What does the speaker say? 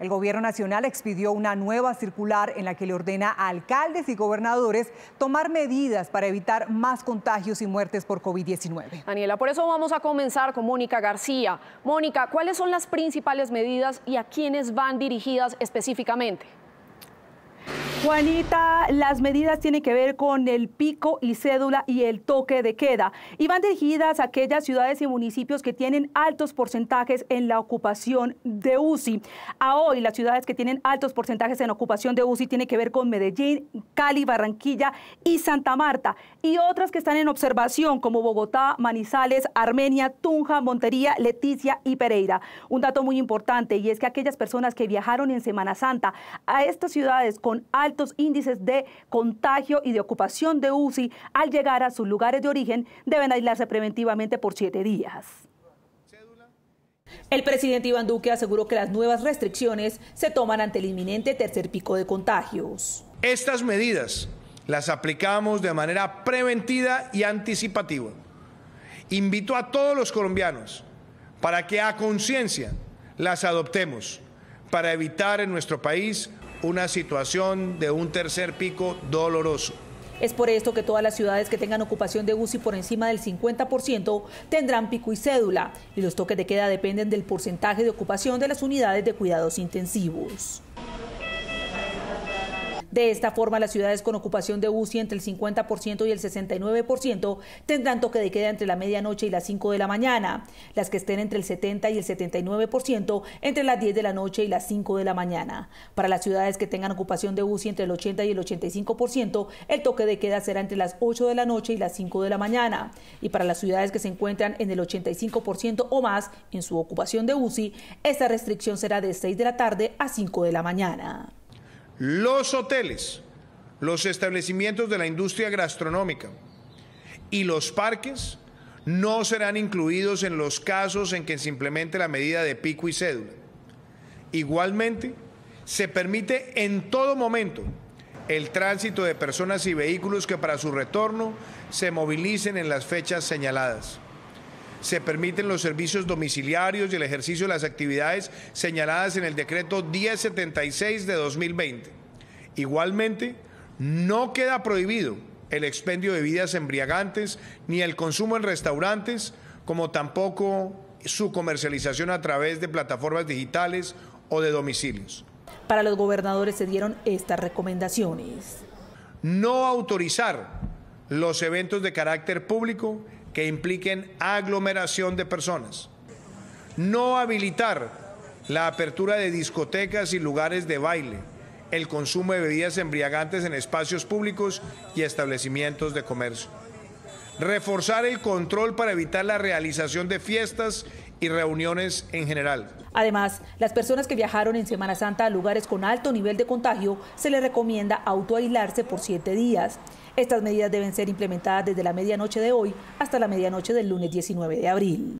El Gobierno Nacional expidió una nueva circular en la que le ordena a alcaldes y gobernadores tomar medidas para evitar más contagios y muertes por COVID-19. Daniela, por eso vamos a comenzar con Mónica García. Mónica, ¿cuáles son las principales medidas y a quiénes van dirigidas específicamente? Juanita, las medidas tienen que ver con el pico y cédula y el toque de queda y van dirigidas a aquellas ciudades y municipios que tienen altos porcentajes en la ocupación de UCI. A hoy las ciudades que tienen altos porcentajes en ocupación de UCI tienen que ver con Medellín, Cali, Barranquilla y Santa Marta y otras que están en observación como Bogotá, Manizales, Armenia, Tunja, Montería, Leticia y Pereira. Un dato muy importante y es que aquellas personas que viajaron en Semana Santa a estas ciudades con altos altos índices de contagio y de ocupación de UCI al llegar a sus lugares de origen deben aislarse preventivamente por siete días. El presidente Iván Duque aseguró que las nuevas restricciones se toman ante el inminente tercer pico de contagios. Estas medidas las aplicamos de manera preventiva y anticipativa. Invito a todos los colombianos para que a conciencia las adoptemos para evitar en nuestro país una situación de un tercer pico doloroso. Es por esto que todas las ciudades que tengan ocupación de UCI por encima del 50% tendrán pico y cédula, y los toques de queda dependen del porcentaje de ocupación de las unidades de cuidados intensivos. De esta forma, las ciudades con ocupación de UCI entre el 50% y el 69% tendrán toque de queda entre la medianoche y las 5 de la mañana, las que estén entre el 70 y el 79% entre las 10 de la noche y las 5 de la mañana. Para las ciudades que tengan ocupación de UCI entre el 80 y el 85%, el toque de queda será entre las 8 de la noche y las 5 de la mañana. Y para las ciudades que se encuentran en el 85% o más en su ocupación de UCI, esta restricción será de 6 de la tarde a 5 de la mañana los hoteles, los establecimientos de la industria gastronómica y los parques no serán incluidos en los casos en que se implemente la medida de pico y cédula. Igualmente, se permite en todo momento el tránsito de personas y vehículos que para su retorno se movilicen en las fechas señaladas se permiten los servicios domiciliarios y el ejercicio de las actividades señaladas en el decreto 1076 de 2020. Igualmente, no queda prohibido el expendio de bebidas embriagantes ni el consumo en restaurantes, como tampoco su comercialización a través de plataformas digitales o de domicilios. Para los gobernadores se dieron estas recomendaciones. No autorizar los eventos de carácter público que impliquen aglomeración de personas. No habilitar la apertura de discotecas y lugares de baile, el consumo de bebidas embriagantes en espacios públicos y establecimientos de comercio. Reforzar el control para evitar la realización de fiestas y reuniones en general. Además, las personas que viajaron en Semana Santa a lugares con alto nivel de contagio se les recomienda autoaislarse por siete días. Estas medidas deben ser implementadas desde la medianoche de hoy hasta la medianoche del lunes 19 de abril.